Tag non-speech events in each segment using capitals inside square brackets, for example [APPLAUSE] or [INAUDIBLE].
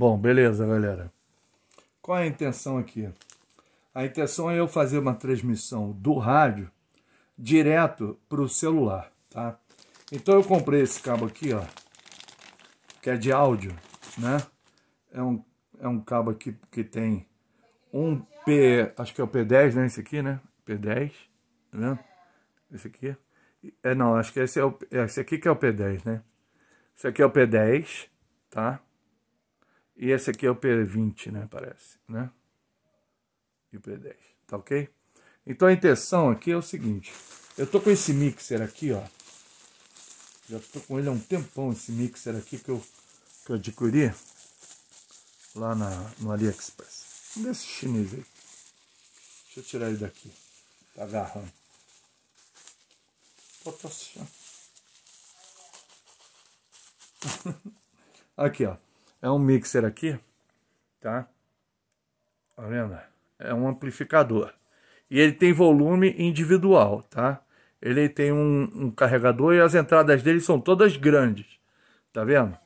Bom, beleza, galera. Qual é a intenção aqui? A intenção é eu fazer uma transmissão do rádio direto para o celular, tá? Então eu comprei esse cabo aqui, ó, que é de áudio, né? É um, é um cabo aqui que tem um P, acho que é o P10, né? Esse aqui, né? P10, tá vendo Esse aqui. É, não, acho que esse é o, esse aqui que é o P10, né? Esse aqui é o P10, tá? E esse aqui é o P20, né? Parece, né? E o P10, tá ok? Então a intenção aqui é o seguinte. Eu tô com esse mixer aqui, ó. Já tô com ele há um tempão, esse mixer aqui que eu, que eu adquiri lá na, no AliExpress. Um chinês chineses aí. Deixa eu tirar ele daqui. Tá agarrando. Assim, [LAUGHS] aqui, ó. É um mixer aqui, tá? Tá vendo? É um amplificador. E ele tem volume individual, tá? Ele tem um, um carregador e as entradas dele são todas grandes. Tá vendo?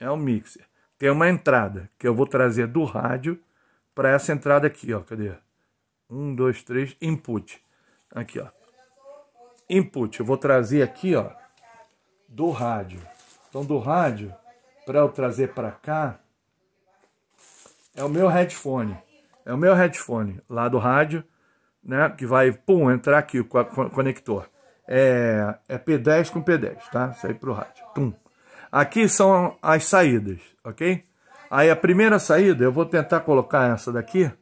É um mixer. Tem uma entrada que eu vou trazer do rádio para essa entrada aqui, ó. Cadê? Um, dois, três, input. Aqui, ó. Input. Eu vou trazer aqui, ó, do rádio. Então, do rádio, para eu trazer para cá é o meu headphone. É o meu headphone lá do rádio, né? Que vai, pum, entrar aqui com o conector. É, é P10 com P10, tá? Sair pro rádio. Pum. Aqui são as saídas, ok? Aí a primeira saída, eu vou tentar colocar essa daqui. Não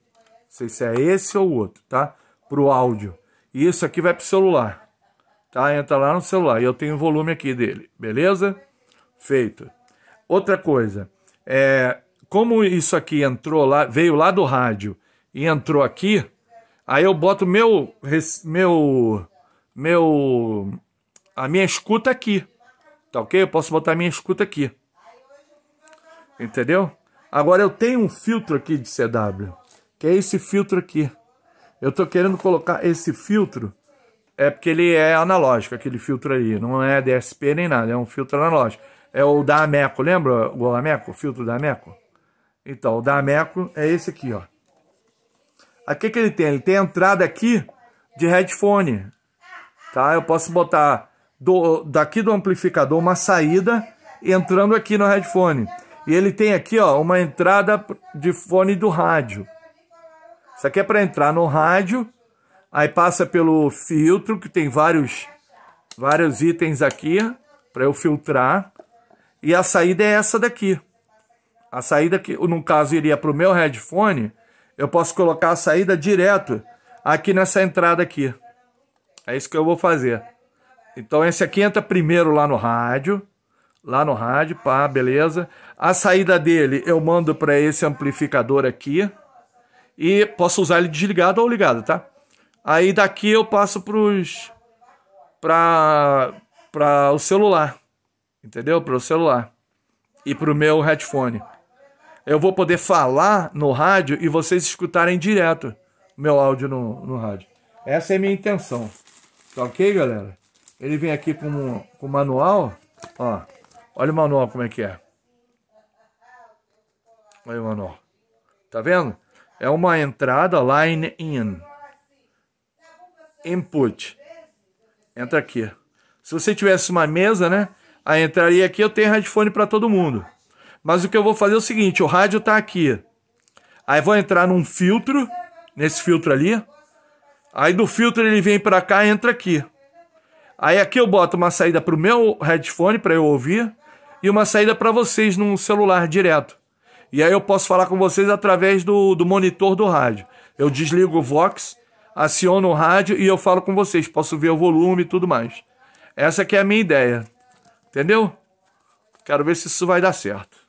sei se é esse ou outro, tá? Pro áudio. E isso aqui vai pro celular. Tá? Entra lá no celular. E eu tenho o volume aqui dele. Beleza? Feito. Outra coisa, é, como isso aqui entrou lá, veio lá do rádio e entrou aqui, aí eu boto meu meu meu a minha escuta aqui. Tá OK? Eu posso botar a minha escuta aqui. Entendeu? Agora eu tenho um filtro aqui de CW, que é esse filtro aqui. Eu tô querendo colocar esse filtro é porque ele é analógico, aquele filtro aí, não é DSP nem nada, é um filtro analógico. É o da Ameco, lembra o Ameco, o filtro da Ameco? Então, o da Ameco é esse aqui, ó. Aqui que ele tem? Ele tem a entrada aqui de headphone, tá? Eu posso botar do, daqui do amplificador uma saída entrando aqui no headphone. E ele tem aqui, ó, uma entrada de fone do rádio. Isso aqui é para entrar no rádio, aí passa pelo filtro que tem vários vários itens aqui para eu filtrar. E a saída é essa daqui. A saída que, no caso, iria para o meu headphone, eu posso colocar a saída direto aqui nessa entrada aqui. É isso que eu vou fazer. Então esse aqui entra primeiro lá no rádio, lá no rádio, pá, beleza. A saída dele eu mando para esse amplificador aqui e posso usar ele desligado ou ligado, tá? Aí daqui eu passo pros para para o celular entendeu? Para o celular e para o meu headphone. Eu vou poder falar no rádio e vocês escutarem direto meu áudio no, no rádio. Essa é a minha intenção. Tá ok, galera? Ele vem aqui com o com manual. Ó, olha o manual como é que é. Olha o manual. Tá vendo? É uma entrada line in. Input. Entra aqui. Se você tivesse uma mesa, né? Aí entraria aqui, eu tenho headphone para todo mundo. Mas o que eu vou fazer é o seguinte, o rádio está aqui. Aí vou entrar num filtro, nesse filtro ali. Aí do filtro ele vem para cá e entra aqui. Aí aqui eu boto uma saída para o meu headphone para eu ouvir e uma saída para vocês num celular direto. E aí eu posso falar com vocês através do, do monitor do rádio. Eu desligo o Vox, aciono o rádio e eu falo com vocês. Posso ver o volume e tudo mais. Essa que é a minha ideia. Entendeu? Quero ver se isso vai dar certo.